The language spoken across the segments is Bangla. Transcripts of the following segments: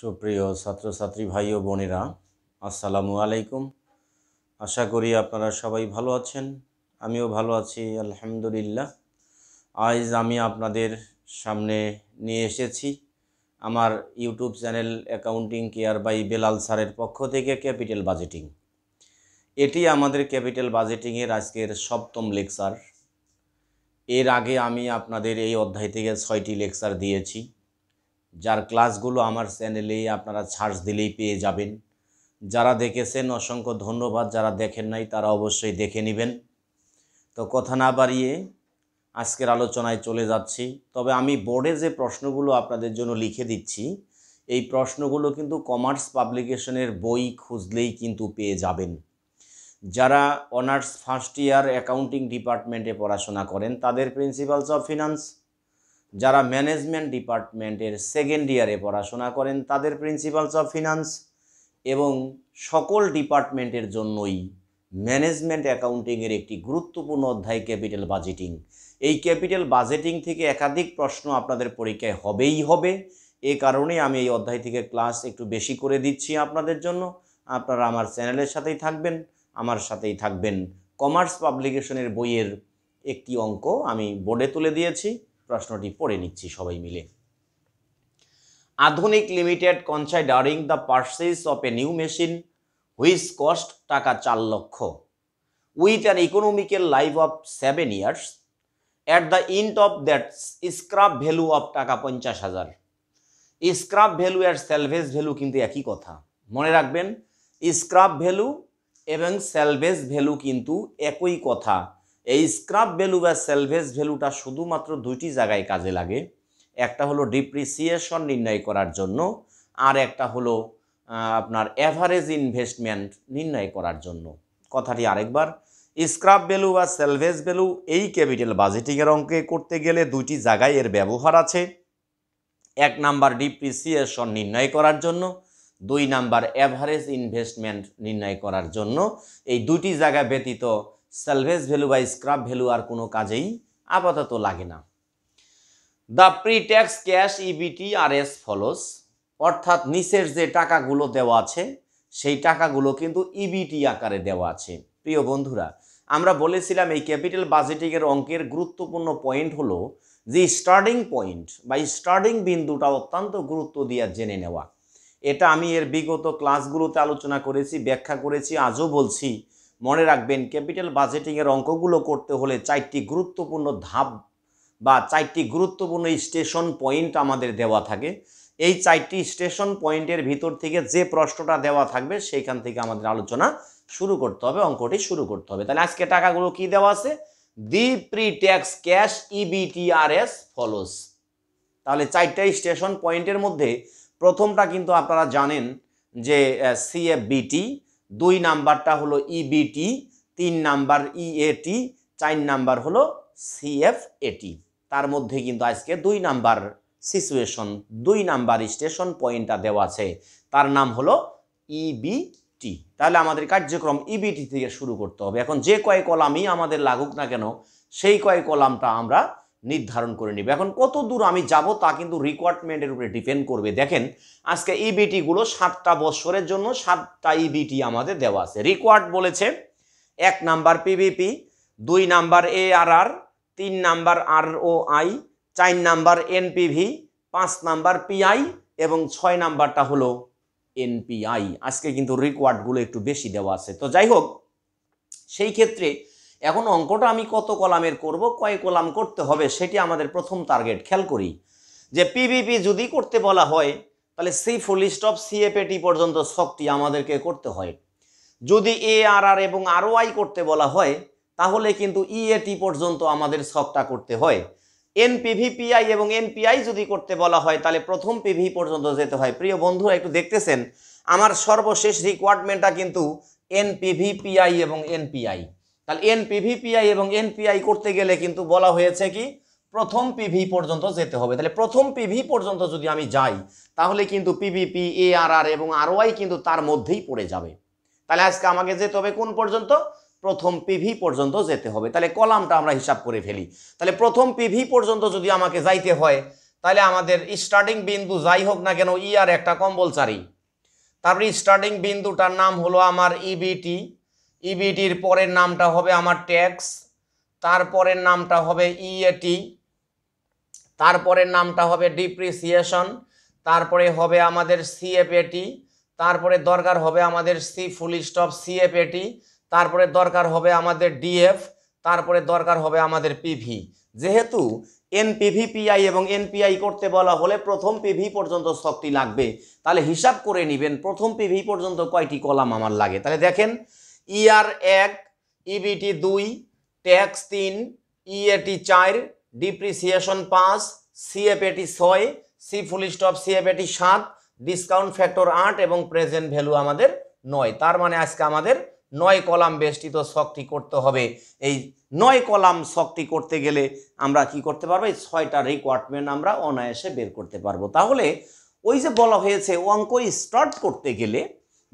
সুপ্রিয় ছাত্রছাত্রী ভাই ও বোনেরা আসসালামু আলাইকুম আশা করি আপনারা সবাই ভালো আছেন আমিও ভালো আছি আলহামদুলিল্লাহ আজ আমি আপনাদের সামনে নিয়ে এসেছি আমার YouTube channel accounting care by Belal স্যারের পক্ষ থেকে ক্যাপিটাল বাজেটিং এটি আমাদের ক্যাপিটাল বাজেটিংয়ের আজকের সপ্তম লেকচার এর আগে আমি আপনাদের এই অধ্যায় থেকে ছয়টি লেকচার দিয়েছি যার ক্লাসগুলো আমার চ্যানেলে আপনারা সার্চ দিলেই পেয়ে যাবেন যারা দেখেছেন অসংখ্য ধন্যবাদ যারা দেখেন নাই তারা অবশ্যই দেখে নেবেন তো কথা না বাড়িয়ে আজকের আলোচনায় চলে যাচ্ছি তবে আমি বোর্ডে যে প্রশ্নগুলো আপনাদের জন্য লিখে দিচ্ছি এই প্রশ্নগুলো কিন্তু কমার্স পাবলিকেশনের বই খুঁজলেই কিন্তু পেয়ে যাবেন যারা অনার্স ফার্স্ট ইয়ার অ্যাকাউন্টিং ডিপার্টমেন্টে পড়াশোনা করেন তাদের প্রিন্সিপালস অফ ফিনান্স যারা ম্যানেজমেন্ট ডিপার্টমেন্টের সেকেন্ড ইয়ারে পড়াশোনা করেন তাদের প্রিন্সিপালস অফ ফিনান্স এবং সকল ডিপার্টমেন্টের জন্যই ম্যানেজমেন্ট অ্যাকাউন্টিংয়ের একটি গুরুত্বপূর্ণ অধ্যায় ক্যাপিটাল বাজেটিং এই ক্যাপিটাল বাজেটিং থেকে একাধিক প্রশ্ন আপনাদের পরীক্ষায় হবেই হবে এ কারণে আমি এই অধ্যায় থেকে ক্লাস একটু বেশি করে দিচ্ছি আপনাদের জন্য আপনারা আমার চ্যানেলের সাথেই থাকবেন আমার সাথেই থাকবেন কমার্স পাবলিকেশনের বইয়ের একটি অঙ্ক আমি বোর্ডে তুলে দিয়েছি প্রশ্নটি পড়ে নিচ্ছি সবাই মিলে Adhunik limited during the purchase of a new machine whose cost টাকা চার লক্ষ with an economical life of seven years at the end of that scrap value of টাকা পঞ্চাশ হাজার স্ক্রাপ ভ্যালু আর স্যালভেজ ভ্যালু কিন্তু একই কথা মনে রাখবেন স্ক্রাপ ভ্যালু এবং স্যালভেজ ভ্যালু কিন্তু একই কথা এই স্ক্রাপ ভ্যালু বা সেলভেজ ভ্যালুটা শুধুমাত্র দুইটি জায়গায় কাজে লাগে একটা হলো ডিপ্রিসিয়েশন নির্ণয় করার জন্য আর একটা হলো আপনার অ্যাভারেজ ইনভেস্টমেন্ট নির্ণয় করার জন্য কথাটি আরেকবার স্ক্রাপ ভ্যালু বা সেলভেজ ভ্যালু এই ক্যাপিটাল বাজেটিংয়ের অঙ্কে করতে গেলে দুইটি জায়গায় এর ব্যবহার আছে এক নাম্বার ডিপ্রিসিয়েশন নির্ণয় করার জন্য দুই নাম্বার অ্যাভারেজ ইনভেস্টমেন্ট নির্ণয় করার জন্য এই দুটি জায়গা ব্যতীত সেলভেজ ভ্যালু বা স্ক্রাপ ভ্যালু আর কোনো কাজেই আপাতত লাগে না the pretax cash EBT are as follows অর্থাৎ নিচের যে টাকাগুলো দেওয়া আছে সেই টাকাগুলো কিন্তু ইবিটি e আকারে দেওয়া আছে প্রিয় বন্ধুরা আমরা বলেছিলাম এই ক্যাপিটাল বাজেটিংয়ের অঙ্কের গুরুত্বপূর্ণ পয়েন্ট হলো যে স্টার্টিং পয়েন্ট বা স্টার্টিং বিন্দুটা অত্যন্ত গুরুত্ব দিয়ে জেনে নেওয়া এটা আমি এর বিগত ক্লাসগুলোতে আলোচনা করেছি ব্যাখ্যা করেছি আজও বলছি মনে রাখবেন ক্যাপিটাল বাজেটিংয়ের অঙ্কগুলো করতে হলে চারটি গুরুত্বপূর্ণ ধাপ বা চারটি গুরুত্বপূর্ণ স্টেশন পয়েন্ট আমাদের দেওয়া থাকে এই চারটি স্টেশন পয়েন্টের ভিতর থেকে যে প্রশ্নটা দেওয়া থাকবে সেইখান থেকে আমাদের আলোচনা শুরু করতে হবে অঙ্কটি শুরু করতে হবে তাহলে আজকে টাকাগুলো কি দেওয়া আছে the pre tax cash EBT are as follows তাহলে চারটা স্টেশন পয়েন্টের মধ্যে প্রথমটা কিন্তু আপনারা জানেন যে সিএফবিটি দুই নাম্বারটা হলো ইবিটি e তিন নাম্বার ইএটি e চার নাম্বার হলো সিএফএটি তার মধ্যে কিন্তু আজকে দুই নাম্বার সিচুয়েশন দুই নাম্বার স্টেশন পয়েন্টটা দেওয়া আছে তার নাম হলো ইবিটি e তাহলে আমাদের কার্যক্রম ইবিটি থেকে শুরু করতে হবে এখন যে কয় কলামই আমাদের লাগুক না কেন সেই কয় কলামটা আমরা নির্ধারণ করে নেবে এখন কত দূর আমি যাব তা কিন্তু রিকোয়ারমেন্টের উপরে ডিপেন্ড করবে দেখেন আজকে ইবিটিগুলো e সাতটা বছরের জন্য সাতটা ইবিটি e আমাদের দেওয়া আছে রিকোয়ার্ড বলেছে এক নাম্বার পিবিপি দুই নাম্বার এ আর আর তিন নাম্বার আর ও আই চার নাম্বার এনপিভি পাঁচ নাম্বার পিআই এবং ছয় নাম্বারটা হলো এনপিআই আজকে কিন্তু রিকোয়ার্ডগুলো একটু বেশি দেওয়া আছে তো যাই হোক সেই ক্ষেত্রে এখন অঙ্কটা আমি কত কলামের করব কয় কলাম করতে হবে সেটি আমাদের প্রথম টার্গেট খেয়াল করি যে পিবিপি যদি করতে বলা হয় তাহলে সি ফুল স্টপ সিএপেটি পর্যন্ত শখটি আমাদেরকে করতে হয় যদি এ আর আর এবং আরও আই করতে বলা হয় তাহলে কিন্তু ইএটি e পর্যন্ত আমাদের শখটা করতে হয় এনপিভিপিআই এবং এনপিআই যদি করতে বলা হয় তাহলে প্রথম পিভি পর্যন্ত যেতে হয় প্রিয় বন্ধুরা একটু দেখতেছেন আমার সর্বশেষ রিকোয়ারমেন্টটা কিন্তু এনপিভিপিআই এবং এনপিআই তাহলে এন পিভিপিআই এবং এনপিআই করতে গেলে কিন্তু বলা হয়েছে কি প্রথম পিভি পর্যন্ত যেতে হবে তাহলে প্রথম পিভি পর্যন্ত যদি আমি যাই তাহলে কিন্তু পিভিপি এ আর আর এবং আরওয়াই কিন্তু তার মধ্যেই পড়ে যাবে তাহলে আজকে আমাকে যেতে হবে কোন পর্যন্ত প্রথম পিভি পর্যন্ত যেতে হবে তাহলে কলামটা আমরা হিসাব করে ফেলি তাহলে প্রথম পিভি পর্যন্ত যদি আমাকে যাইতে হয় তাহলে আমাদের স্টার্টিং বিন্দু যাই হোক না কেন ই e আর একটা কম্বলচারি তারপরে স্টার্টিং বিন্দুটার নাম হলো আমার ইবিটি e ইবিটির e পরের নামটা হবে আমার ট্যাক্স তারপরের নামটা হবে ইএটি e তারপরের নামটা হবে ডিপ্রিসিয়েশন তারপরে হবে আমাদের সিএপেটি তারপরে দরকার হবে আমাদের সি ফুল স্টপ সিএপেটি তারপরে দরকার হবে আমাদের ডিএফ তারপরে দরকার হবে আমাদের পিভি যেহেতু এনপিভি পিআই এবং এনপিআই করতে বলা হলে প্রথম পিভি পর্যন্ত শক্তি লাগবে তাহলে হিসাব করে নেবেন প্রথম পিভি পর্যন্ত কয়টি কলাম আমার লাগে তাহলে দেখেন ইআর এক ইবিটি e দুই ট্যাক্স তিন ইএটি e চার ডিপ্রিসিয়েশন পাঁচ সিএপএটি ছয় সি ফুল স্টপ সিএপেটি সাত ডিসকাউন্ট ফ্যাক্টর আট এবং প্রেজেন্ট ভ্যালু আমাদের নয় তার মানে আজকে আমাদের নয় কলাম বেষ্টিত শখটি করতে হবে এই নয় কলাম শখটি করতে গেলে আমরা কি করতে পারবো এই ছয়টা রিকোয়ারমেন্ট আমরা অনায়াসে বের করতে পারবো তাহলে ওই যে বলা হয়েছে অঙ্ক স্টার্ট করতে গেলে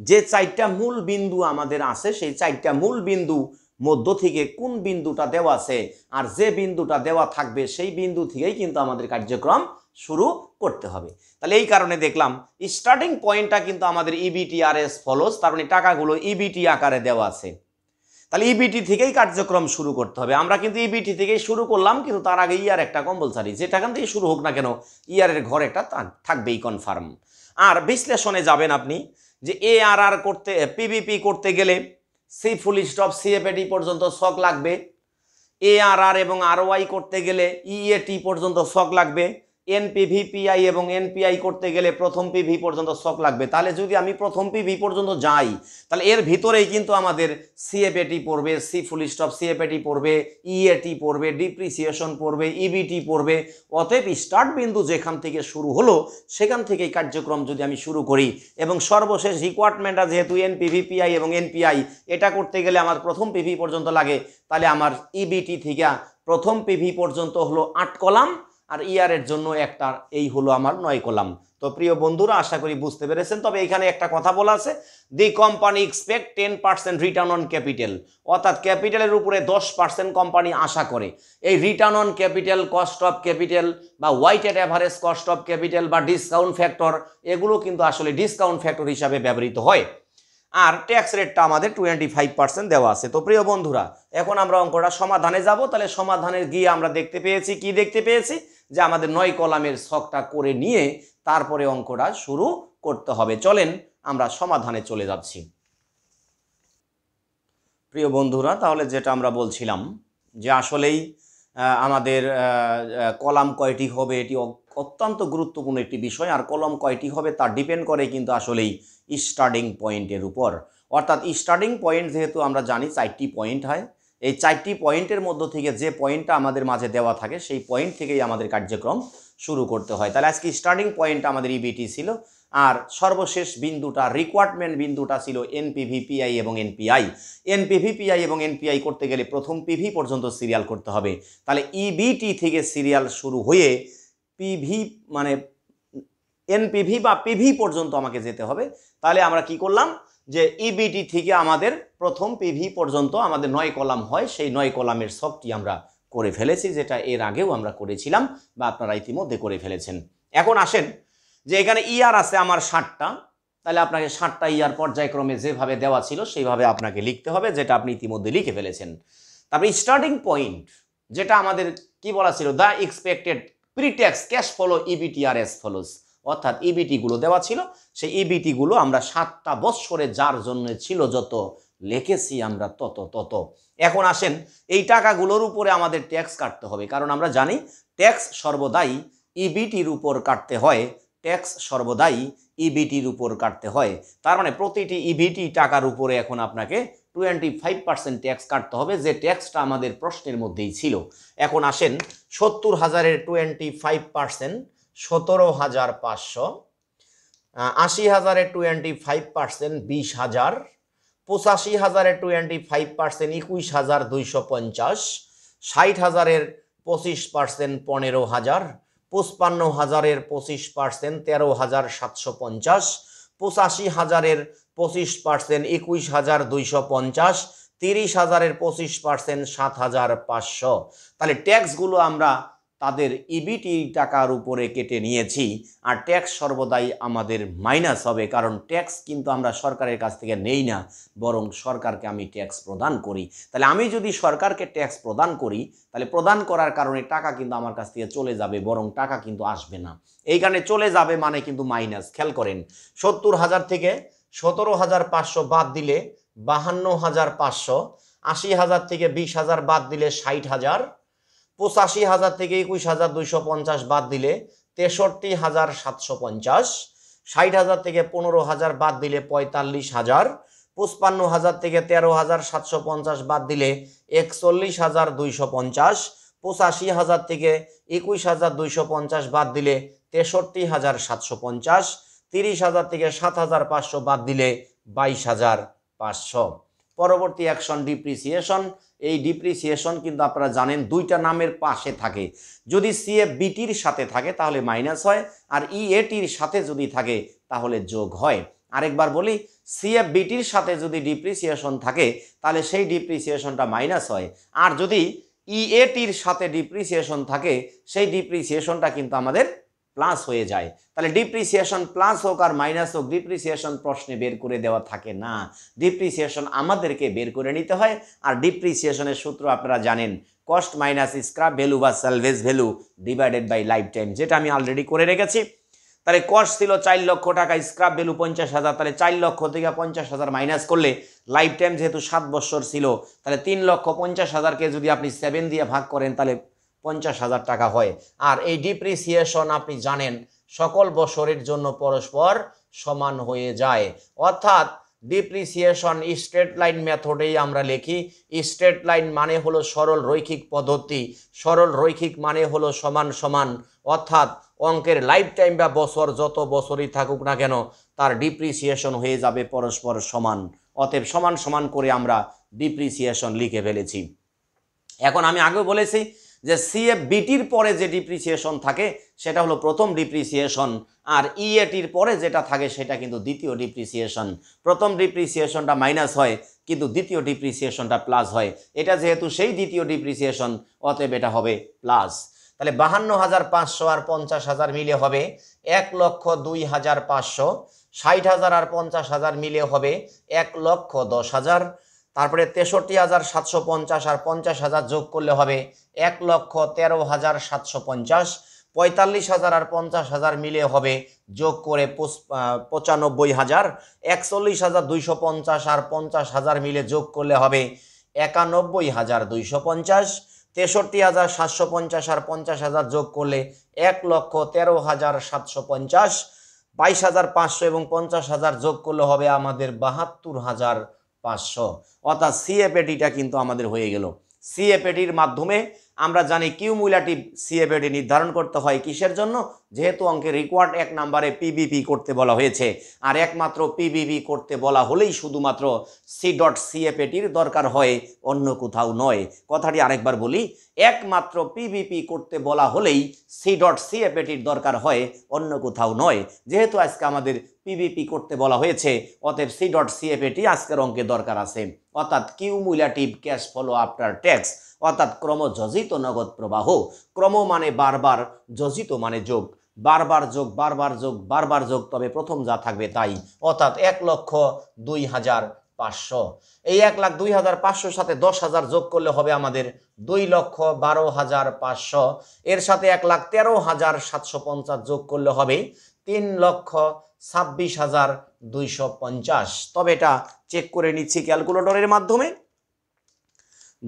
যে চারটা মূল বিন্দু আমাদের আছে সেই চারটা মূল বিন্দু মধ্য থেকে কোন বিন্দুটা দেওয়া আছে আর যে বিন্দুটা দেওয়া থাকবে সেই বিন্দু থেকেই কিন্তু আমাদের কার্যক্রম শুরু করতে হবে তাহলে এই কারণে দেখলাম স্টার্টিং পয়েন্টটা কিন্তু আমাদের ইবিটি আর এস ফলোস তার মানে টাকাগুলো ইবিটি e আকারে দেওয়া আছে তাহলে ইবিটি e থেকেই কার্যক্রম শুরু করতে হবে আমরা কিন্তু ইবিটি e থেকেই শুরু করলাম কিন্তু তার আগে ইয়ার একটা কম্পালসারি যেটাখান থেকে শুরু হোক না কেন ইয়ারের ঘর একটা থাকবেই কনফার্ম আর বিশ্লেষণে যাবেন আপনি যে এ আর আর করতে পিবিপি করতে গেলে সি ফুল স্টপ সিএফএডি পর্যন্ত শখ লাগবে এ আর আর এবং আর ওয়াই করতে গেলে ইএটি e পর্যন্ত শখ লাগবে এনপিভি পিআই এবং এনপিআই করতে গেলে প্রথম পিভি পর্যন্ত স্টক লাগবে তাহলে যদি আমি প্রথম পিভি পর্যন্ত যাই তাহলে এর ভিতরেই কিন্তু আমাদের সিএপেটি পড়বে সি ফুল স্টপ সিএপেটি পড়বে ইএটি e পড়বে ডিপ্রিসিয়েশন পড়বে ইবিটি e পড়বে অতএব স্টার্ট বিন্দু যেখান থেকে শুরু হলো সেখান থেকেই কার্যক্রম যদি আমি শুরু করি এবং সর্বশেষ রিকোয়ারমেন্টটা যেহেতু এনপিভি পিআই এবং এনপিআই এটা করতে গেলে আমার প্রথম পিভি পর্যন্ত লাগে তাহলে আমার ইবিটি e থেকে প্রথম পিভি পর্যন্ত হলো আট কলাম আর ইয়ারের e জন্য একটা এই হলো আমার নয় কলাম তো প্রিয় বন্ধুরা আশা করি বুঝতে পেরেছেন তবে এখানে একটা কথা বলা আছে the company expect ten percent return on capital অর্থাৎ ক্যাপিটালের উপরে দশ পার্সেন্ট কোম্পানি আশা করে এই return on capital cost of capital বা weighted average cost of capital বা ডিসকাউন্ট ফ্যাক্টর এগুলো কিন্তু আসলে ডিসকাউন্ট ফ্যাক্টর হিসাবে ব্যবহৃত হয় আর ট্যাক্স রেটটা আমাদের টোয়েন্টি ফাইভ পার্সেন্ট দেওয়া আছে তো প্রিয় বন্ধুরা এখন আমরা অঙ্কটা সমাধানে যাব তাহলে সমাধানে গিয়ে আমরা দেখতে পেয়েছি কি দেখতে পেয়েছি যে আমাদের নয় কলামের ছকটা করে নিয়ে তারপরে অঙ্কটা শুরু করতে হবে চলেন আমরা সমাধানে চলে যাচ্ছি প্রিয় বন্ধুরা তাহলে যেটা আমরা বলছিলাম যে আসলেই আমাদের কলাম কয়টি হবে এটি অত্যন্ত গুরুত্বপূর্ণ একটি বিষয় আর কলম কয়টি হবে তা ডিপেন্ড করে কিন্তু আসলেই স্টার্টিং পয়েন্টের উপর অর্থাৎ স্টার্টিং পয়েন্ট যেহেতু আমরা জানি চারটি পয়েন্ট হয় এই চারটি পয়েন্টের মধ্য থেকে যে পয়েন্টটা আমাদের মাঝে দেওয়া থাকে সেই পয়েন্ট থেকেই আমাদের কার্যক্রম শুরু করতে হয় তাহলে আজকে স্টার্টিং পয়েন্ট আমাদের ইবিটি e ছিল আর সর্বশেষ বিন্দুটা রিকোয়ারমেন্ট বিন্দুটা ছিল এনপিভি পিআই এবং এনপিআই এনপিভি পিআই এবং এনপিআই করতে গেলে প্রথম পিভি পর্যন্ত সিরিয়াল করতে হবে তাহলে ইবিটি e থেকে সিরিয়াল শুরু হয়ে পিভি মানে এনপিভি বা পিভি পর্যন্ত আমাকে যেতে হবে তাহলে আমরা কি করলাম যে ইবিটি e থেকে আমাদের প্রথম পিভি পর্যন্ত আমাদের নয় কলাম হয় সেই নয় কলামের সবটি আমরা করে ফেলেছি যেটা এর আগেও আমরা করেছিলাম বা আপনারা ইতিমধ্যে করে ফেলেছেন এখন আসেন যে এখানে ইয়ার e আছে আমার ষাটটা তাহলে আপনাকে ষাটটা ইয়ার e পর্যায়ক্রমে যেভাবে দেওয়া ছিল সেইভাবে আপনাকে লিখতে হবে যেটা আপনি ইতিমধ্যে লিখে ফেলেছেন তারপরে স্টার্টিং পয়েন্ট যেটা আমাদের কি বলা ছিল the expected pretax cash flow EBT are as follows অর্থাৎ ইবিটিগুলো e দেওয়া ছিল সেই ইবিটিগুলো e আমরা সাতটা বৎসরে যার জন্য ছিল যত লেখেছি আমরা তত তত এখন আসেন এই টাকাগুলোর উপরে আমাদের ট্যাক্স কাটতে হবে কারণ আমরা জানি ট্যাক্স সর্বদাই ইবিটির e উপর কাটতে হয় ট্যাক্স সর্বদাই ইবিটির উপর কাটতে হয় তার মানে প্রতিটি ইবিটি টাকার উপরে এখন আপনাকে টোয়েন্টি ফাইভ পার্সেন্ট ট্যাক্স কাটতে হবে যে ট্যাক্সটা আমাদের প্রশ্নের মধ্যেই ছিল এখন আসেন সত্তর হাজারের টোয়েন্টি ফাইভ পার্সেন্ট সতেরো হাজার পাঁচশো আশি হাজারে টোয়েন্টি ফাইভ পার্সেন্ট বিশ হাজার পঁচাশি হাজারে টোয়েন্টি ফাইভ পার্সেন্ট একুশ হাজার দুইশো পঞ্চাশ ষাট হাজারের পঁচিশ পার্সেন্ট পনেরো হাজার পঁচপান্ন হাজারের পঁচিশ পার্সেন্ট তেরো হাজার সাতশো পঞ্চাশ পঁচাশি হাজারের পঁচিশ পার্সেন্ট একুশ হাজার দুইশো পঞ্চাশ তিরিশ হাজারের পঁচিশ পার্সেন্ট সাত হাজার পাঁচশো তাহলে ট্যাক্সগুলো আমরা তাদের ইবিটি e টাকার উপরে কেটে নিয়েছি আর ট্যাক্স সর্বদাই আমাদের মাইনাস হবে কারণ ট্যাক্স কিন্তু আমরা সরকারের কাছ থেকে নেই না বরং সরকারকে আমি ট্যাক্স প্রদান করি তাহলে আমি যদি সরকারকে ট্যাক্স প্রদান করি তাহলে প্রদান করার কারণে টাকা কিন্তু আমার কাছ থেকে চলে যাবে বরং টাকা কিন্তু আসবে না এই কারণে চলে যাবে মানে কিন্তু মাইনাস খেয়াল করেন সত্তর হাজার থেকে সতেরো হাজার পাঁচশো বাদ দিলে বাহান্ন হাজার পাঁচশো আশি হাজার থেকে বিশ হাজার বাদ দিলে ষাট হাজার পঁচাশি হাজার থেকে একুশ হাজার দুইশো পঞ্চাশ বাদ দিলে তেষট্টি হাজার সাতশো পঞ্চাশ ষাট হাজার থেকে পনেরো হাজার বাদ দিলে পঁয়তাল্লিশ হাজার পঁচপান্ন হাজার থেকে তেরো হাজার সাতশো পঞ্চাশ বাদ দিলে একচল্লিশ হাজার দুইশো পঞ্চাশ পঁচাশি হাজার থেকে একুশ হাজার দুইশো পঞ্চাশ বাদ দিলে তেষট্টি হাজার সাতশো পঞ্চাশ তিরিশ হাজার থেকে সাত হাজার পাঁচশো বাদ দিলে বাইশ হাজার পাঁচশো পরবর্তী অ্যাকশন ডিপ্রিসিয়েশন এই ডিপ্রিসিয়েশন কিন্তু আপনারা জানেন দুইটা নামের পাশে থাকে যদি সিএফ বিটির সাথে থাকে তাহলে মাইনাস হয় আর ই e এটির সাথে যদি থাকে তাহলে যোগ হয় আরেকবার বলি সিএফ বিটির সাথে যদি ডিপ্রিসিয়েশন থাকে তাহলে সেই ডিপ্রিসিয়েশনটা মাইনাস হয় আর যদি ইএটির e সাথে ডিপ্রিসিয়েশন থাকে সেই ডিপ্রিসিয়েশনটা কিন্তু আমাদের প্লাস হয়ে যায় তাহলে ডিপ্রিসিয়েশন প্লাস হোক আর মাইনাস হোক ডিপ্রিসিয়েশন প্রশ্নে বের করে দেওয়া থাকে না ডিপ্রিসিয়েশন আমাদেরকে বের করে নিতে হয় আর ডিপ্রিসিয়েশনের সূত্র আপনারা জানেন কস্ট মাইনাস স্ক্রাপ ভ্যালু বা salvage value divided by life time যেটা আমি অলরেডি করে রেখেছি তাহলে কস্ট ছিল চার লক্ষ টাকা স্ক্রাপ ভ্যালু পঞ্চাশ হাজার তাহলে চার লক্ষ থেকে পঞ্চাশ হাজার মাইনাস করলে লাইফ টাইম যেহেতু সাত বছর ছিল তাহলে তিন লক্ষ পঞ্চাশ হাজারকে যদি আপনি সেভেন দিয়ে ভাগ করেন তাহলে পঞ্চাশ হাজার টাকা হয় আর এই ডিপ্রিসিয়েশন আপনি জানেন সকল বছরের জন্য পরস্পর সমান হয়ে যায় অর্থাৎ ডিপ্রিসিয়েশন স্ট্রেট লাইন মেথডেই আমরা লিখি স্ট্রেট লাইন মানে হলো সরল রৈখিক পদ্ধতি সরল রৈখিক মানে হলো সমান সমান অর্থাৎ অঙ্কের লাইফ টাইম বা বছর যত বছরই থাকুক না কেন তার ডিপ্রিসিয়েশন হয়ে যাবে পরস্পর সমান অতএব সমান সমান করে আমরা ডিপ্রিসিয়েশন লিখে ফেলেছি এখন আমি আগে বলেছি যে সিএফবিটির পরে যে ডিপ্রিসিয়েশন থাকে সেটা হলো প্রথম ডিপ্রিসিয়েশন আর ইএটির e পরে যেটা থাকে সেটা কিন্তু দ্বিতীয় ডিপ্রিসিয়েশন প্রথম ডিপ্রিসিয়েশনটা মাইনাস হয় কিন্তু দ্বিতীয় ডিপ্রিসিয়েশনটা প্লাস হয় এটা যেহেতু সেই দ্বিতীয় ডিপ্রিসিয়েশন অতএব এটা হবে প্লাস তাহলে বাহান্ন হাজার পাঁচশো আর পঞ্চাশ হাজার মিলে হবে এক লক্ষ দুই হাজার পাঁচশো ষাট হাজার আর পঞ্চাশ হাজার মিলে হবে এক লক্ষ দশ হাজার তারপরে তেষট্টি হাজার সাতশো পঞ্চাশ আর পঞ্চাশ হাজার যোগ করলে হবে এক লক্ষ তেরো হাজার সাতশো পঞ্চাশ পঁয়তাল্লিশ হাজার আর পঞ্চাশ হাজার মিলে হবে যোগ করে পঁচানব্বই হাজার একচল্লিশ হাজার দুইশো পঞ্চাশ আর পঞ্চাশ হাজার মিলে যোগ করলে হবে একানব্বই হাজার দুইশো পঞ্চাশ তেষট্টি হাজার সাতশো পঞ্চাশ আর পঞ্চাশ হাজার যোগ করলে এক লক্ষ তেরো হাজার সাতশো পঞ্চাশ বাইশ হাজার পাঁচশো এবং পঞ্চাশ হাজার যোগ করলে হবে আমাদের বাহাত্তর হাজার পাঁচশো অর্থাৎ সিএপেটিটা কিন্তু আমাদের হয়ে গেল সিএপেটির মাধ্যমে আমরা জানি কিউমুলাটিভ সিএপেটি নির্ধারণ করতে হয় কিসের জন্য যেহেতু অঙ্কে রিকোয়ার্ড এক নাম্বারে পিবিপি করতে বলা হয়েছে আর একমাত্র পিবিপি করতে বলা হলেই শুধুমাত্র সি ডট সিএপেটির দরকার হয় অন্য কোথাও নয় কথাটি আরেকবার বলি একমাত্র পিবিপি করতে বলা হলেই সি ডট সিএপেটির দরকার হয় অন্য কোথাও নয় যেহেতু আজকে আমাদের পিবিপি করতে বলা হয়েছে অতএব সি ডট সিএপেটি আজকের অঙ্কে দরকার আছে অর্থাৎ cumulative cash flow after tax অর্থাৎ ক্রমযোজিত নগদ প্রবাহ ক্রম মানে বারবার যোজিত মানে যোগ বারবার যোগ বারবার যোগ বারবার যোগ তবে প্রথম যা থাকবে তাই অর্থাৎ এক লক্ষ দুই হাজার পাঁচশো এই এক লাখ দুই হাজার পাঁচশোর সাথে দশ হাজার যোগ করলে হবে আমাদের দুই লক্ষ বারো হাজার পাঁচশো এর সাথে এক লাখ তেরো হাজার সাতশো পঞ্চাশ যোগ করলে হবে তিন লক্ষ ছাব্বিশ হাজার দুইশো পঞ্চাশ তবে এটা চেক করে নিচ্ছি ক্যালকুলেটরের মাধ্যমে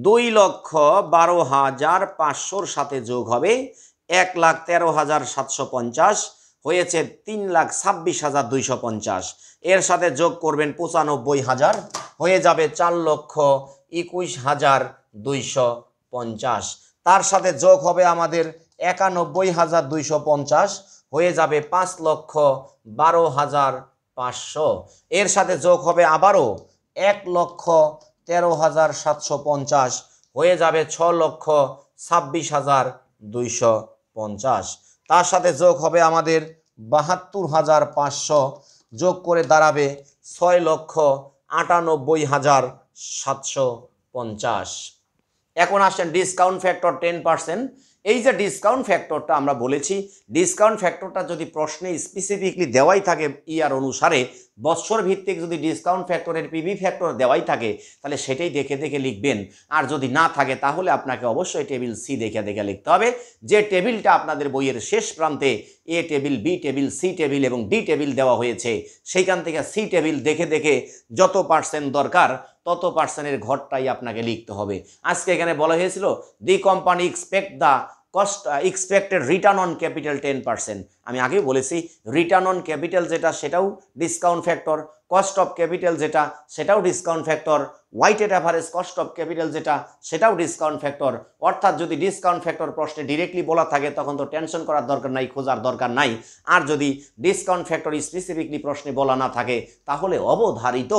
দুই লক্ষ বারো হাজার পাঁচশোর সাথে যোগ হবে এক লাখ তেরো হাজার সাতশো পঞ্চাশ হয়েছে তিন লাখ ছাব্বিশ হাজার দুইশো পঞ্চাশ এর সাথে যোগ করবেন পঁচানব্বই হাজার হয়ে যাবে চার লক্ষ একুশ হাজার দুইশো পঞ্চাশ তার সাথে যোগ হবে আমাদের একানব্বই হাজার দুইশো পঞ্চাশ হয়ে যাবে পাঁচ লক্ষ বারো হাজার পাঁচশো এর সাথে যোগ হবে আবারও এক লক্ষ তেরো হাজার সাতশো পঞ্চাশ হয়ে যাবে ছ লক্ষ ছাব্বিশ হাজার দুইশো পঞ্চাশ তার সাথে যোগ হবে আমাদের বাহাত্তর হাজার পাঁচশো যোগ করে দাঁড়াবে ছয় লক্ষ আটানব্বই হাজার সাতশো পঞ্চাশ এখন আসেন ডিসকাউন্ট ফ্যাক্টর টেন পার্সেন্ট এই যে ডিসকাউন্ট ফ্যাক্টরটা আমরা বলেছি ডিসকাউন্ট ফ্যাক্টরটা যদি প্রশ্নে স্পেসিফিকলি দেওয়াই থাকে ইয়ার অনুসারে বৎসর ভিত্তিক যদি ডিসকাউন্ট ফ্যাক্টরের পিবি ফ্যাক্টর দেওয়াই থাকে তাহলে সেটাই দেখে দেখে লিখবেন আর যদি না থাকে তাহলে আপনাকে অবশ্যই টেবিল সি দেখে দেখে লিখতে হবে যে টেবিলটা আপনাদের বইয়ের শেষ প্রান্তে A table B table C table এবং ডি টেবিল দেওয়া হয়েছে সেইখান থেকে সি টেবিল দেখে দেখে যত পার্সেন্ট দরকার তত পার্সেন্টের ঘরটাই আপনাকে লিখতে হবে আজকে এখানে বলা হয়েছিল the company expect the cost expected return on capital ten percent আমি আগে বলেছি রিটার্ন অন ক্যাপিটাল যেটা সেটাও discount factor cost of capital যেটা সেটাও discount factor weighted average cost of capital যেটা সেটাও ডিসকাউন্ট ফ্যাক্টর অর্থাৎ যদি ডিসকাউন্ট ফ্যাক্টর প্রশ্নে ডিরেক্টলি বলা থাকে তখন তো টেনশন করার দরকার নাই খোঁজার দরকার নাই আর যদি ডিসকাউন্ট ফ্যাক্টর স্পেসিফিকলি প্রশ্নে বলা না থাকে তাহলে অবধারিত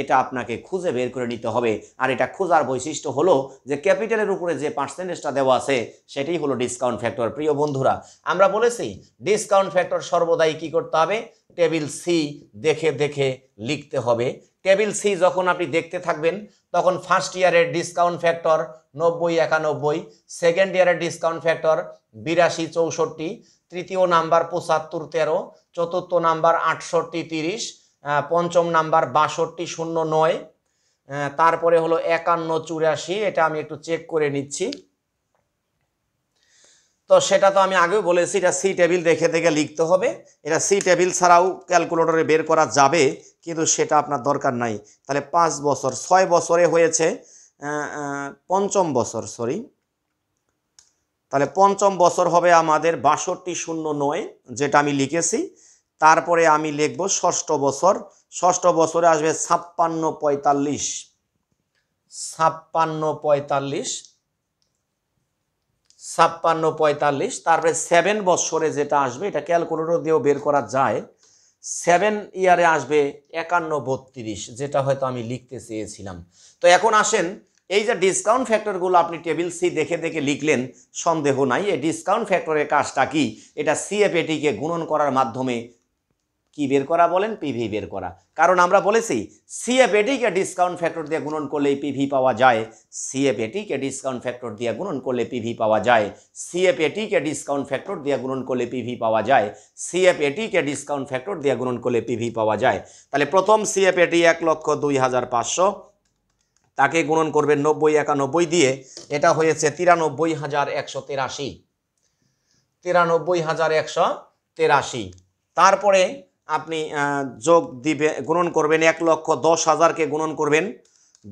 এটা আপনাকে খুঁজে বের করে নিতে হবে আর এটা খোঁজার বৈশিষ্ট্য হলো যে ক্যাপিটালের উপরে যে পার্সেন্টেজটা দেওয়া আছে সেটি হলো ডিসকাউন্ট ফ্যাক্টর প্রিয় বন্ধুরা আমরা বলেছি ডিসকাউন্ট ফ্যাক্টর সর্বদাই কী করতে হবে টেবিল সি দেখে দেখে লিখতে হবে টেবিল সি যখন আপনি দেখতে থাকবেন তখন ফার্স্ট ইয়ারের ডিসকাউন্ট ফ্যাক্টর নব্বই একানব্বই সেকেন্ড ইয়ারের ডিসকাউন্ট ফ্যাক্টর বিরাশি চৌষট্টি তৃতীয় নাম্বার পঁচাত্তর তেরো চতুর্থ নাম্বার আটষট্টি তিরিশ পঞ্চম নাম্বার বাষট্টি শূন্য নয় তারপরে হলো একান্ন চুরাশি এটা আমি একটু চেক করে নিচ্ছি তো সেটা তো আমি আগেও বলেছি এটা সি টেবিল দেখে থেকে লিখতে হবে এটা সি টেবিল ছাড়াও ক্যালকুলেটরে বের করা যাবে কিন্তু সেটা আপনার দরকার নাই তাহলে পাঁচ বছর ছয় বছরে হয়েছে পঞ্চম বছর সরি তাহলে পঞ্চম বছর হবে আমাদের বাষট্টি শূন্য নয় যেটা আমি লিখেছি তারপরে আমি লিখব ষষ্ঠ বছর ষষ্ঠ বছরে আসবে ছাপ্পান্ন পঁয়তাল্লিশ ছাপ্পান্ন পঁয়তাল্লিশ ছাপ্পান্ন পঁয়তাল্লিশ তারপরে সেভেন বৎসরে যেটা আসবে এটা ক্যালকুলেটর দিয়েও বের করা যায় সেভেন ইয়ারে আসবে একান্ন বত্রিশ যেটা হয়তো আমি লিখতে চেয়েছিলাম তো এখন আসেন এই যে ডিসকাউন্ট ফ্যাক্টরগুলো আপনি টেবিল সি দেখে দেখে লিখলেন সন্দেহ নাই এই ডিসকাউন্ট ফ্যাক্টরের কাজটা কি এটা সিএফএটিকে গুণন করার মাধ্যমে কি বের করা বলেন পিভি বের করা কারণ আমরা বলেছি সিএফএটিকে ডিসকাউন্ট ফ্যাক্টর দিয়ে গুণন করলে পিভি পাওয়া যায় সিএফ এটিকে ডিসকাউন্ট ফ্যাক্টর দিয়ে গুণন করলে পিভি পাওয়া যায় সিএফএটিকে ডিসকাউন্ট ফ্যাক্টর দিয়ে গুণন করলে পিভি পাওয়া যায় সিএফ এটিকে ডিসকাউন্ট ফ্যাক্টর দিয়ে গুণন করলে পিভি পাওয়া যায় তাহলে প্রথম এটি এক লক্ষ দুই হাজার পাঁচশো তাকে গুণন করবেন নব্বই একানব্বই দিয়ে এটা হয়েছে তিরানব্বই হাজার একশো তেরাশি তিরানব্বই হাজার একশো তেরাশি তারপরে আপনি যোগ দিবে গুণন করবেন এক লক্ষ দশ হাজারকে গুণন করবেন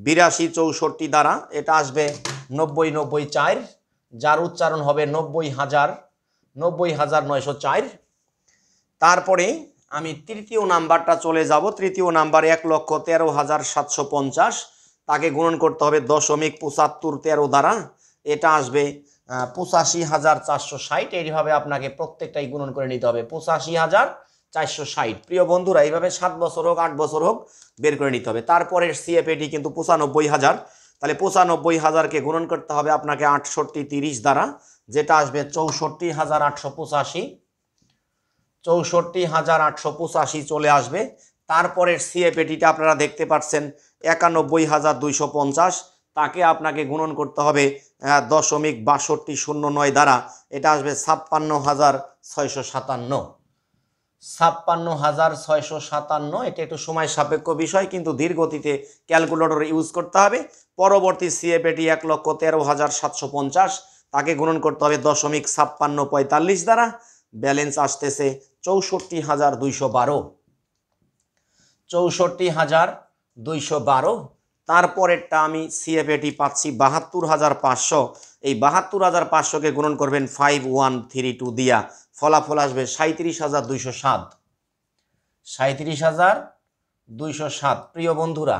বিরাশি চৌষট্টি দ্বারা এটা আসবে নব্বই নব্বই চার যার উচ্চারণ হবে নব্বই হাজার নব্বই হাজার নয়শো চার তারপরে আমি তৃতীয় নাম্বারটা চলে যাব তৃতীয় নাম্বার এক লক্ষ তেরো হাজার সাতশো পঞ্চাশ তাকে গুণন করতে হবে দশমিক পঁচাত্তর তেরো দ্বারা এটা আসবে পঁচাশি হাজার চারশো ষাট এইভাবে আপনাকে প্রত্যেকটাই গুণন করে নিতে হবে পঁচাশি হাজার চারশো ষাট প্রিয় বন্ধুরা এইভাবে সাত বছর হোক আট বছর হোক বের করে নিতে হবে তারপরে সিএফএটি কিন্তু পঁচানব্বই হাজার তাহলে পঁচানব্বই হাজারকে গুণন করতে হবে আপনাকে আটষট্টি তিরিশ দ্বারা যেটা আসবে চৌষট্টি হাজার আটশো পঁচাশি চৌষট্টি হাজার আটশো পঁচাশি চলে আসবে তারপরের সিএফএটিটা আপনারা দেখতে পাচ্ছেন একানব্বই হাজার দুইশো পঞ্চাশ তাকে আপনাকে গুণন করতে হবে দশমিক বাষট্টি শূন্য নয় দ্বারা এটা আসবে ছাপ্পান্ন হাজার ছয়শো সাতান্ন ছাপ্পান্ন হাজার ছয়শো সাতান্ন এটা একটু সময় সাপেক্ষ বিষয় কিন্তু ধীরগতিতে ক্যালকুলেটর ইউজ করতে হবে পরবর্তী সিএপেটি এক লক্ষ তেরো হাজার সাতশো পঞ্চাশ তাকে গুণন করতে হবে দশমিক ছাপ্পান্ন পঁয়তাল্লিশ দ্বারা ব্যালেন্স আসতেছে চৌষট্টি হাজার দুইশো বারো চৌষট্টি হাজার দুইশো বারো তারপরেরটা আমি সিএফএটি পাচ্ছি বাহাত্তর হাজার পাঁচশো এই বাহাত্তর হাজার পাঁচশোকে গুণন করবেন ফাইভ ওয়ান থ্রি টু দিয়া ফলাফল আসবে সাঁত্রিশ হাজার দুইশো সাত সাঁত্রিশ হাজার দুইশো সাত প্রিয় বন্ধুরা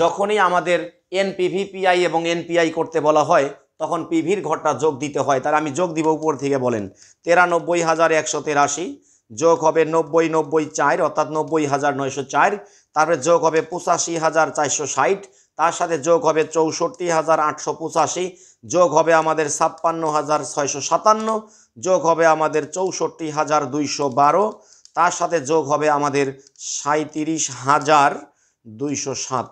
যখনই আমাদের এনপিভিপিআই এবং এনপিআই করতে বলা হয় তখন পিভির ঘরটা যোগ দিতে হয় তার আমি যোগ দিব উপর থেকে বলেন তেরানব্বই হাজার একশো তেরাশি যোগ হবে নব্বই নব্বই চার অর্থাৎ নব্বই হাজার নয়শো চার তারপরে যোগ হবে পঁচাশি হাজার চারশো ষাট তার সাথে যোগ হবে চৌষট্টি হাজার আটশো পঁচাশি যোগ হবে আমাদের ছাপ্পান্ন হাজার ছয়শো সাতান্ন যোগ হবে আমাদের চৌষট্টি হাজার দুইশো বারো তার সাথে যোগ হবে আমাদের সাঁত্রিশ হাজার দুইশো সাত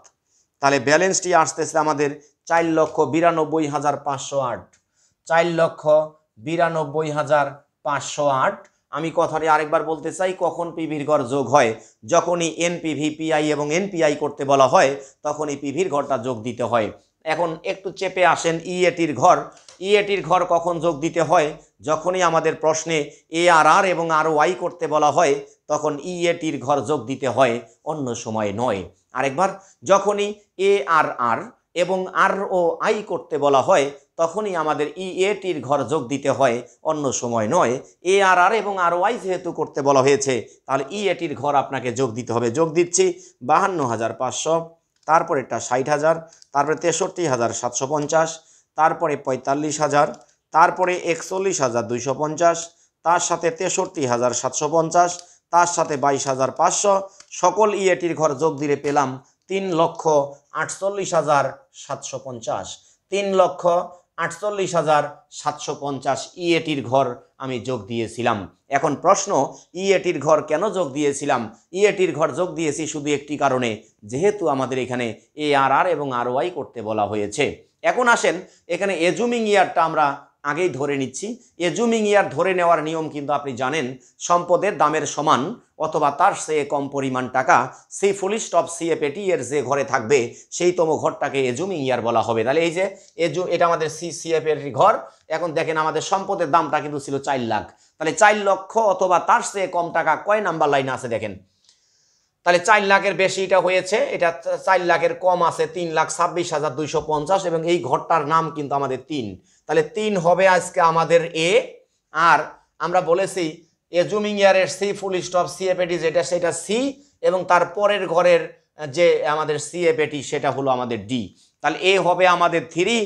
তাহলে ব্যালেন্সটি আসতেছে আমাদের চার লক্ষ বিরানব্বই হাজার পাঁচশো আট চার লক্ষ বিরানব্বই হাজার পাঁচশো আট আমি কথাটি আরেকবার বলতে চাই কখন পিভির ঘর যোগ হয় যখনই এনপিভি পিআই এবং এনপিআই করতে বলা হয় তখনই পিভির ঘরটা যোগ দিতে হয় এখন একটু চেপে আসেন ইএটির ঘর ইএটির ঘর কখন যোগ দিতে হয় যখনই আমাদের প্রশ্নে এ আর আর এবং আর ওয়াই করতে বলা হয় তখন ইএটির ঘর যোগ দিতে হয় অন্য সময় নয় আরেকবার যখনই এ আর আর এবং আর ও আই করতে বলা হয় তখনই আমাদের ই এটির ঘর যোগ দিতে হয় অন্য সময় নয় এ আর আর এবং আর ওয়াই যেহেতু করতে বলা হয়েছে তাহলে ই এটির ঘর আপনাকে যোগ দিতে হবে যোগ দিচ্ছি বাহান্ন হাজার পাঁচশো এটা ষাট হাজার তারপরে তেষট্টি হাজার সাতশো পঞ্চাশ তারপরে পঁয়তাল্লিশ হাজার তারপরে একচল্লিশ হাজার দুইশো পঞ্চাশ তার সাথে তেষট্টি হাজার সাতশো পঞ্চাশ তার সাথে বাইশ হাজার পাঁচশো সকল ইয়েটির ঘর যোগ দিলে পেলাম তিন লক্ষ আটচল্লিশ হাজার সাতশো পঞ্চাশ তিন লক্ষ আটচল্লিশ হাজার সাতশো পঞ্চাশ ইএটির ঘর আমি যোগ দিয়েছিলাম এখন প্রশ্ন ইএটির ঘর কেন যোগ দিয়েছিলাম ইএটির ঘর যোগ দিয়েছি শুধু একটি কারণে যেহেতু আমাদের এখানে এ আর আর এবং আর ওয়াই করতে বলা হয়েছে এখন আসেন এখানে এজুমিং ইয়ারটা আমরা আগেই ধরে নিচ্ছি এজুমিং ইয়ার ধরে নেওয়ার নিয়ম কিন্তু আপনি জানেন সম্পদের দামের সমান অথবা তার চেয়ে কম পরিমাণ টাকা সেই ফুলি স্টপ সিএপেটি এর যে ঘরে থাকবে সেই তম ঘরটাকে এজুমিং ইয়ার বলা হবে তাহলে এই যে এজু এটা আমাদের সি সিএপেটি ঘর এখন দেখেন আমাদের সম্পদের দামটা কিন্তু ছিল চার লাখ তাহলে চার লক্ষ অথবা তার সে কম টাকা কয় নাম্বার লাইন আছে দেখেন তাহলে চার লাখের বেশি এটা হয়েছে এটা চার লাখের কম আছে তিন লাখ ছাব্বিশ হাজার দুইশো পঞ্চাশ এবং এই ঘরটার নাম কিন্তু আমাদের তিন তাহলে তিন হবে আজকে আমাদের এ আর আমরা বলেছি এজুমিং ইয়ারের সি ফুল স্টপ সিএপেটি যেটা সেটা সি এবং তার পরের ঘরের যে আমাদের সি সিএপেটি সেটা হলো আমাদের ডি তাহলে এ হবে আমাদের থ্রি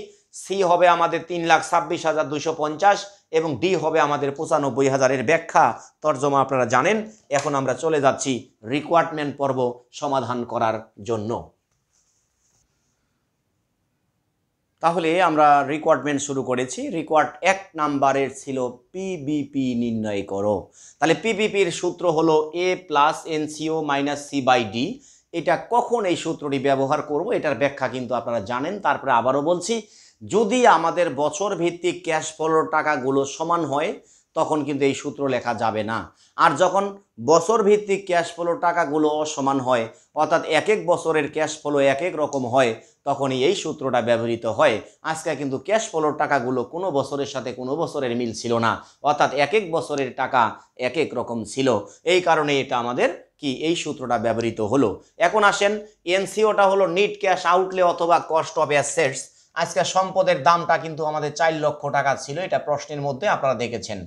সি হবে আমাদের তিন লাখ ছাব্বিশ হাজার দুশো পঞ্চাশ এবং ডি হবে আমাদের পঁচানব্বই হাজারের ব্যাখ্যা তর্জমা আপনারা জানেন এখন আমরা চলে যাচ্ছি রিকোয়ারমেন্ট পর্ব সমাধান করার জন্য তাহলে আমরা রিকোয়ারমেন্ট শুরু করেছি রিকোয়ার্ড এক নাম্বারের ছিল পিবিপি নির্ণয় করো তাহলে পিবিপির সূত্র হলো A plus NCO minus C by D এটা কখন এই সূত্রটি ব্যবহার করব এটার ব্যাখ্যা কিন্তু আপনারা জানেন তারপরে আবারও বলছি যদি আমাদের বছর ভিত্তিক ক্যাশ ফলোর টাকাগুলো সমান হয় তখন কিন্তু এই সূত্র লেখা যাবে না আর যখন বছর ভিত্তিক ক্যাশ ফ্লো টাকাগুলো অসমান হয় অর্থাৎ এক এক বছরের ক্যাশ ফ্লো এক এক রকম হয় তখনই এই সূত্রটা ব্যবহৃত হয় আজকে কিন্তু ক্যাশ ফ্লোর টাকাগুলো কোনো বছরের সাথে কোনো বছরের মিল ছিল না অর্থাৎ এক এক বছরের টাকা এক এক রকম ছিল এই কারণে এটা আমাদের কি এই সূত্রটা ব্যবহৃত হলো এখন আসেন এনসিওটা হলো নিট ক্যাশ আউটলে অথবা কস্ট অফ অ্যাসেটস আজকে সম্পদের দামটা কিন্তু আমাদের চার লক্ষ টাকা ছিল এটা প্রশ্নের মধ্যে আপনারা দেখেছেন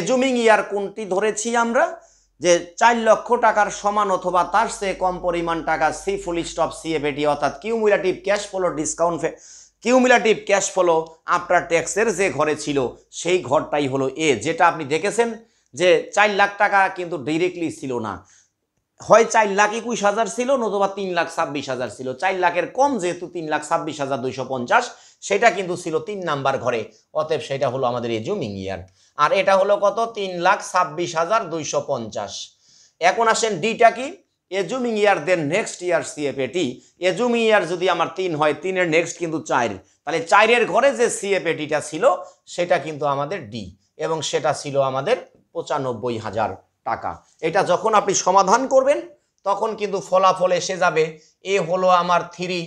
এজুমিং ইয়ার কোনটি ধরেছি আমরা যে চার লক্ষ টাকার সমান অথবা তার চেয়ে কম পরিমাণ টাকা সি ফুল স্টপ সিএফএটি অর্থাৎ cumulative cash flow discount cumulative cash flow after ট্যাক্সের যে ঘরে ছিল সেই ঘরটাই হলো এ যেটা আপনি দেখেছেন যে চার লাখ টাকা কিন্তু ডিরেক্টলি ছিল না হয় চার লাখ একুশ হাজার ছিল নতুবা তিন লাখ ছাব্বিশ হাজার ছিল চার লাখের কম যেহেতু তিন লাখ ছাব্বিশ হাজার দুইশো পঞ্চাশ সেটা কিন্তু ছিল তিন নাম্বার ঘরে অতএব সেটা হলো আমাদের এজুমিং ইয়ার আর এটা হলো কত তিন লাখ ছাব্বিশ হাজার দুইশো পঞ্চাশ এখন আসেন ডিটা কি এজুমিং ইয়ার দেন নেক্সট ইয়ার সিএফএটি এজুমিং ইয়ার যদি আমার তিন হয় তিনের নেক্সট কিন্তু চার তাহলে চারের ঘরে যে সিএফএটিটা ছিল সেটা কিন্তু আমাদের ডি এবং সেটা ছিল আমাদের পঁচানব্বই হাজার টাকা এটা যখন আপনি সমাধান করবেন তখন কিন্তু ফলাফল এসে যাবে এ হলো আমার থ্রি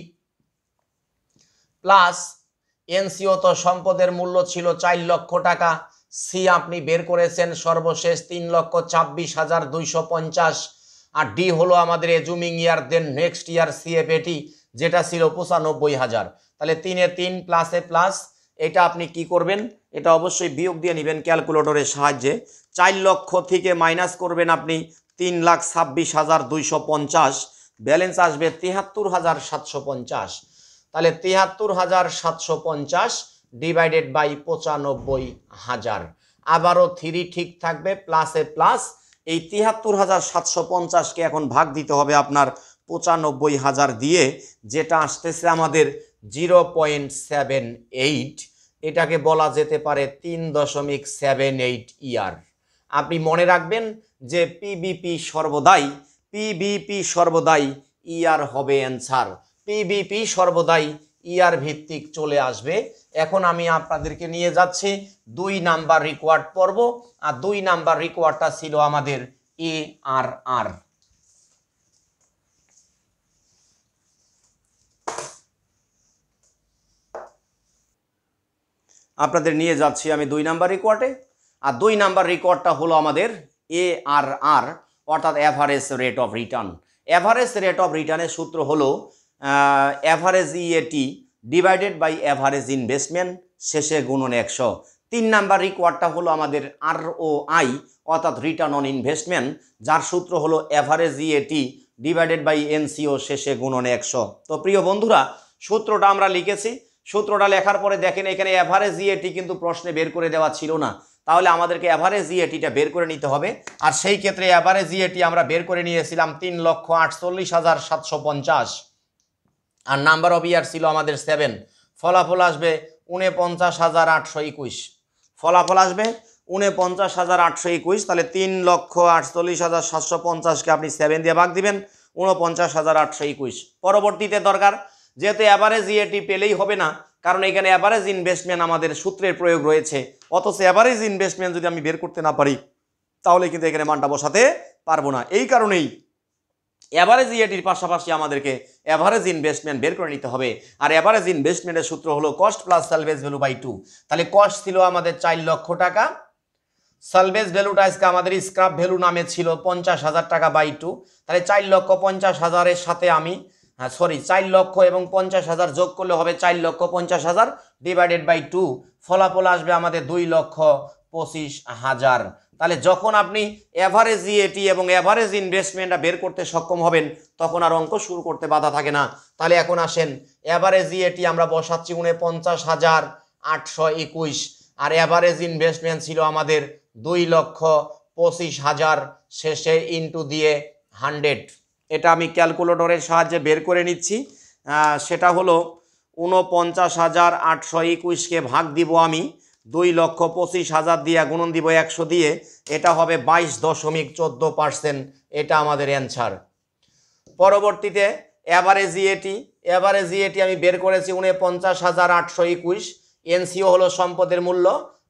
প্লাস এনসিও তো সম্পদের মূল্য ছিল চার লক্ষ টাকা সি আপনি বের করেছেন সর্বশেষ তিন লক্ষ ছাব্বিশ হাজার দুইশো পঞ্চাশ আর ডি হলো আমাদের এজুমিং ইয়ার দেন নেক্সট ইয়ার সিএফএটি যেটা ছিল পঁচানব্বই হাজার তাহলে তিনে তিন প্লাসে প্লাস এটা আপনি কি করবেন এটা অবশ্যই বিয়োগ দিয়ে নেবেন ক্যালকুলেটরের সাহায্যে চার লক্ষ থেকে মাইনাস করবেন আপনি তিন লাখ ছাব্বিশ হাজার দুইশো পঞ্চাশ ব্যালেন্স আসবে তেহাত্তর হাজার সাতশো পঞ্চাশ তাহলে তেহাত্তর হাজার সাতশো পঞ্চাশ ডিভাইডেড বাই পঁচানব্বই হাজার আবারও থ্রি ঠিক থাকবে প্লাসে প্লাস এই তিয়াত্তর হাজার সাতশো পঞ্চাশকে এখন ভাগ দিতে হবে আপনার পঁচানব্বই হাজার দিয়ে যেটা আসতেছে আমাদের জিরো পয়েন্ট সেভেন এইট এটাকে বলা যেতে পারে তিন দশমিক সেভেন এইট ইয়ার আপনি মনে রাখবেন যে পিবিপি সর্বদাই পিবিপি সর্বদাই ইয়ার হবে অ্যান্সার পিবিপি সর্বদাই ইয়ার e ভিত্তিক চলে আসবে এখন আমি আপনাদেরকে নিয়ে যাচ্ছি দুই নাম্বার রিকোয়ার্ড পর্ব আর দুই নাম্বার রিকোয়ার্ডটা ছিল আমাদের এ আর আর আপনাদের নিয়ে যাচ্ছি আমি দুই নাম্বার রিকোয়ার্ডে আর দুই নাম্বার রিকোয়ার্ডটা হলো আমাদের এ আর আর অর্থাৎ average rate of return average rate of রিটার্নের সূত্র হলো average EAT divided by average investment শেষে গুণন একশো তিন নাম্বার রিকোয়ার্ডটা হলো আমাদের আর ও আই অর্থাৎ রিটার্ন অন ইনভেস্টমেন্ট যার সূত্র হলো average EAT divided by NCO শেষে গুণন একশো তো প্রিয় বন্ধুরা সূত্রটা আমরা লিখেছি সূত্রটা লেখার পরে দেখেন এখানে অ্যাভারেজ ইএটি e কিন্তু প্রশ্নে বের করে দেওয়া ছিল না তাহলে আমাদেরকে অ্যাভারেজ ইএটিটা e বের করে নিতে হবে আর সেই ক্ষেত্রে অ্যাভারেজ ইএটি e আমরা বের করে নিয়েছিলাম তিন লক্ষ আটচল্লিশ হাজার সাতশো পঞ্চাশ আর নাম্বার অফ ইয়ার ছিল আমাদের সেভেন ফলাফল আসবে উনপঞ্চাশ হাজার আটশো একুশ ফলাফল আসবে উনপঞ্চাশ হাজার আটশো একুশ তাহলে তিন লক্ষ আটচল্লিশ হাজার সাতশো পঞ্চাশকে আপনি সেভেন দিয়ে ভাগ দিবেন উনপঞ্চাশ হাজার আটশো একুশ পরবর্তীতে দরকার যেহেতু অ্যাভারেজ ইয়েটি পেলেই হবে না কারণ এখানে অ্যাভারেজ ইনভেস্টমেন্ট আমাদের সূত্রের প্রয়োগ রয়েছে অথচ অ্যাভারেজ ইনভেস্টমেন্ট যদি আমি বের করতে না পারি তাহলে কিন্তু এখানে মানটা বসাতে পারবো না এই কারণেই অ্যাভারেজ ইয়েটির পাশাপাশি আমাদেরকে অ্যাভারেজ ইনভেস্টমেন্ট বের করে নিতে হবে আর অ্যাভারেজ ইনভেস্টমেন্টের সূত্র হলো cost plus salvage value by two তাহলে কস্ট ছিল আমাদের চার লক্ষ টাকা সালভেজ ভ্যালুটা আজকে আমাদের স্ক্রাপ ভ্যালু নামে ছিল পঞ্চাশ হাজার টাকা বাই টু তাহলে চার লক্ষ পঞ্চাশ হাজারের সাথে আমি হ্যাঁ সরি চার লক্ষ এবং পঞ্চাশ হাজার যোগ করলে হবে চার লক্ষ পঞ্চাশ হাজার ডিভাইডেড বাই টু ফলাফল আসবে আমাদের দুই লক্ষ পঁচিশ হাজার তাহলে যখন আপনি অ্যাভারেজ ইএটি e এবং অ্যাভারেজ ইনভেস্টমেন্টটা বের করতে সক্ষম হবেন তখন আর অঙ্ক শুরু করতে বাধা থাকে না তাহলে এখন আসেন অ্যাভারেজ ইএটি e আমরা বসাচ্ছি উনে পঞ্চাশ হাজার আটশো একুশ আর অ্যাভারেজ ইনভেস্টমেন্ট ছিল আমাদের দুই লক্ষ পঁচিশ হাজার শেষে ইনটু দিয়ে হান্ড্রেড এটা আমি ক্যালকুলেটরের সাহায্যে বের করে নিচ্ছি সেটা হলো উনপঞ্চাশ হাজার আটশো একুশকে ভাগ দিব আমি দুই লক্ষ পঁচিশ হাজার দিয়ে গুণন দিব একশো দিয়ে এটা হবে বাইশ দশমিক চোদ্দো পার্সেন্ট এটা আমাদের অ্যান্সার পরবর্তীতে অ্যাভারেজ ইএটি অ্যাভারেজ এটি আমি বের করেছি উনপঞ্চাশ হাজার আটশো একুশ এনসিও হলো সম্পদের মূল্য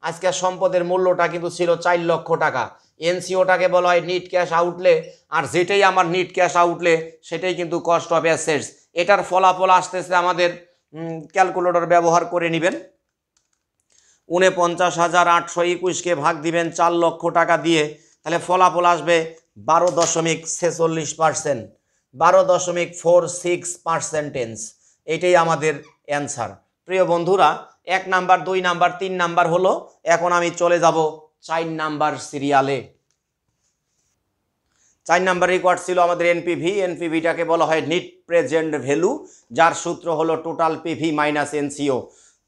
আজকে সম্পদের মূল্যটা কিন্তু ছিল চার লক্ষ টাকা এনসিওটাকে বলা হয় নিট ক্যাশ আউটলে আর যেটাই আমার নিট ক্যাশ আউটলে সেটাই কিন্তু কস্ট অফ অ্যাসেটস এটার ফলাফল আসতেছে আমাদের ক্যালকুলেটর ব্যবহার করে নেবেন উনপঞ্চাশ হাজার আটশো একুশকে ভাগ দিবেন চার লক্ষ টাকা দিয়ে তাহলে ফলাফল আসবে বারো দশমিক ছেচল্লিশ পার্সেন্ট বারো দশমিক ফোর সিক্স পার্সেন্টেন্স এটাই আমাদের অ্যান্সার প্রিয় বন্ধুরা এক নাম্বার দুই নাম্বার তিন নাম্বার হলো এখন আমি চলে যাব চার নাম্বার সিরিয়ালে চার নাম্বার রিকোয়ার্ড ছিল আমাদের এনপিভি এনপিভিটাকে বলা হয় নিট প্রেজেন্ট ভ্যালু যার সূত্র হলো টোটাল পিভি মাইনাস এনসিও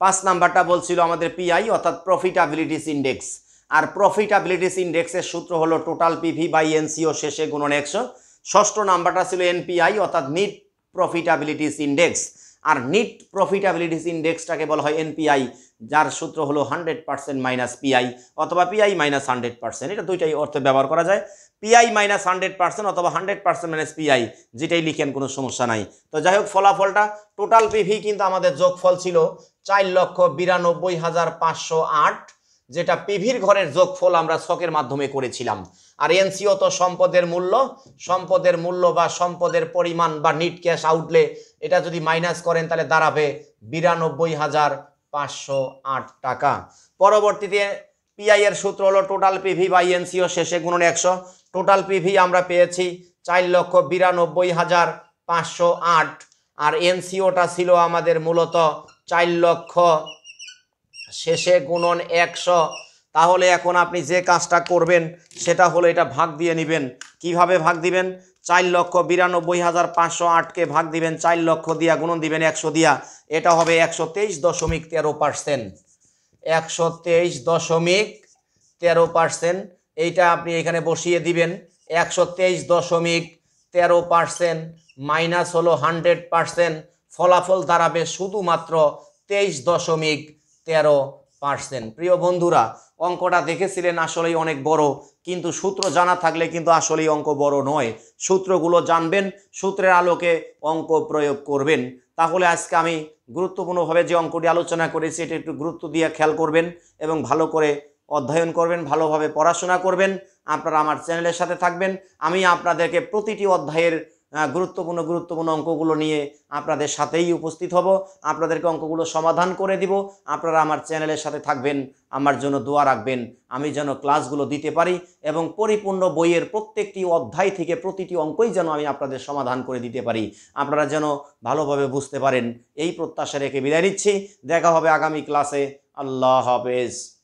পাঁচ নাম্বারটা বলছিল আমাদের পিআই অর্থাৎ প্রফিটাবিলিটিস ইন্ডেক্স আর প্রফিটাবিলিটিস ইন্ডেক্সের সূত্র হলো টোটাল পিভি বাই এনসিও শেষে গুণন একশো ষষ্ঠ নাম্বারটা ছিল এনপিআই অর্থাৎ নিট প্রফিটাবিলিটিস ইন্ডেক্স আর নিট প্রফিটাবিলিটিস ইন্ডেক্সটাকে বলা হয় এনপিআই যার সূত্র হলো হান্ড্রেড পার্সেন্ট মাইনাস পিআই অথবা পিআই মাইনাস হান্ড্রেড পার্সেন্ট এটা দুইটাই অর্থে ব্যবহার করা যায় পিআই মাইনাস হান্ড্রেড পার্সেন্ট অথবা হান্ড্রেড পার্সেন্ট মাইনাস পিআই যেটাই লিখেন কোনো সমস্যা নাই তো যাই হোক ফলাফলটা টোটাল পিভি কিন্তু আমাদের যোগফল ছিল চার লক্ষ বিরানব্বই হাজার পাঁচশো আট যেটা পিভির ঘরের যোগফল আমরা শখের মাধ্যমে করেছিলাম আর এনসিও তো সম্পদের মূল্য সম্পদের মূল্য বা সম্পদের পরিমাণ বা নিট ক্যাশ আউটলে এটা যদি মাইনাস করেন তাহলে দাঁড়াবে বিরানব্বই হাজার পাঁচশো আট টাকা পরবর্তীতে পিআইয়ের সূত্র হলো টোটাল পিভি বা এনসিও শেষে গুণন একশো টোটাল পিভি আমরা পেয়েছি চার লক্ষ বিরানব্বই হাজার পাঁচশো আট আর এনসিওটা ছিল আমাদের মূলত চার লক্ষ শেষে গুণন একশো তাহলে এখন আপনি যে কাজটা করবেন সেটা হলো এটা ভাগ দিয়ে নেবেন কিভাবে ভাগ দিবেন চার লক্ষ বিরানব্বই হাজার পাঁচশো আটকে ভাগ দিবেন চার লক্ষ দিয়া গুণন দিবেন একশো দিয়া এটা হবে একশো তেইশ দশমিক তেরো পার্সেন্ট একশো তেইশ দশমিক তেরো পার্সেন্ট এইটা আপনি এখানে বসিয়ে দিবেন একশো তেইশ দশমিক তেরো পার্সেন্ট মাইনাস হলো হান্ড্রেড পার্সেন্ট ফলাফল দাঁড়াবে শুধুমাত্র তেইশ দশমিক তেরো পার্সেন্ট প্রিয় বন্ধুরা অঙ্কটা দেখেছিলেন আসলেই অনেক বড় কিন্তু সূত্র জানা থাকলে কিন্তু আসলেই অঙ্ক বড় নয় সূত্রগুলো জানবেন সূত্রের আলোকে অঙ্ক প্রয়োগ করবেন তাহলে আজকে আমি গুরুত্বপূর্ণভাবে যে অঙ্কটি আলোচনা করেছি এটা একটু গুরুত্ব দিয়ে খেয়াল করবেন এবং ভালো করে অধ্যয়ন করবেন ভালোভাবে পড়াশোনা করবেন আপনারা আমার চ্যানেলের সাথে থাকবেন আমি আপনাদেরকে প্রতিটি অধ্যায়ের গুরুত্বপূর্ণ গুরুত্বপূর্ণ অঙ্কগুলো নিয়ে আপনাদের সাথেই উপস্থিত হব আপনাদেরকে অঙ্কগুলো সমাধান করে দিব আপনারা আমার চ্যানেলের সাথে থাকবেন আমার জন্য দোয়া রাখবেন আমি যেন ক্লাসগুলো দিতে পারি এবং পরিপূর্ণ বইয়ের প্রত্যেকটি অধ্যায় থেকে প্রতিটি অঙ্কই যেন আমি আপনাদের সমাধান করে দিতে পারি আপনারা যেন ভালোভাবে বুঝতে পারেন এই প্রত্যাশা রেখে বিদায় নিচ্ছি দেখা হবে আগামী ক্লাসে আল্লাহ হাফেজ